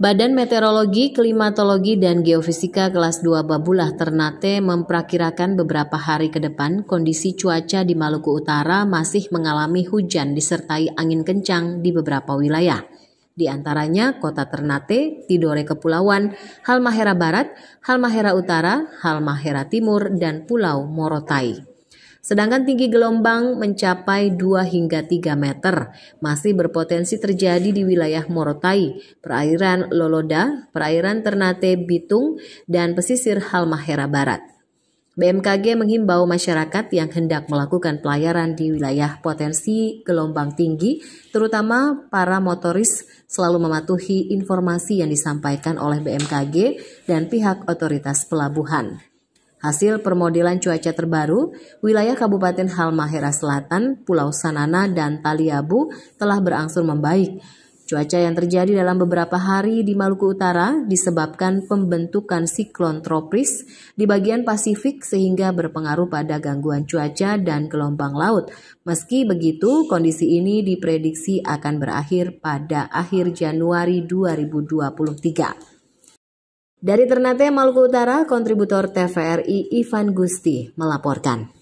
Badan Meteorologi, Klimatologi, dan Geofisika kelas 2 Babulah Ternate memperkirakan beberapa hari ke depan kondisi cuaca di Maluku Utara masih mengalami hujan disertai angin kencang di beberapa wilayah. Di antaranya kota Ternate, Tidore Kepulauan, Halmahera Barat, Halmahera Utara, Halmahera Timur, dan Pulau Morotai. Sedangkan tinggi gelombang mencapai 2 hingga 3 meter. Masih berpotensi terjadi di wilayah Morotai, perairan Loloda, perairan Ternate Bitung, dan pesisir Halmahera Barat. BMKG menghimbau masyarakat yang hendak melakukan pelayaran di wilayah potensi gelombang tinggi, terutama para motoris selalu mematuhi informasi yang disampaikan oleh BMKG dan pihak otoritas pelabuhan. Hasil permodelan cuaca terbaru, wilayah Kabupaten Halmahera Selatan, Pulau Sanana, dan Taliabu telah berangsur membaik. Cuaca yang terjadi dalam beberapa hari di Maluku Utara disebabkan pembentukan siklon tropis di bagian Pasifik sehingga berpengaruh pada gangguan cuaca dan gelombang laut. Meski begitu, kondisi ini diprediksi akan berakhir pada akhir Januari 2023. Dari Ternate, Maluku Utara, kontributor TVRI Ivan Gusti melaporkan.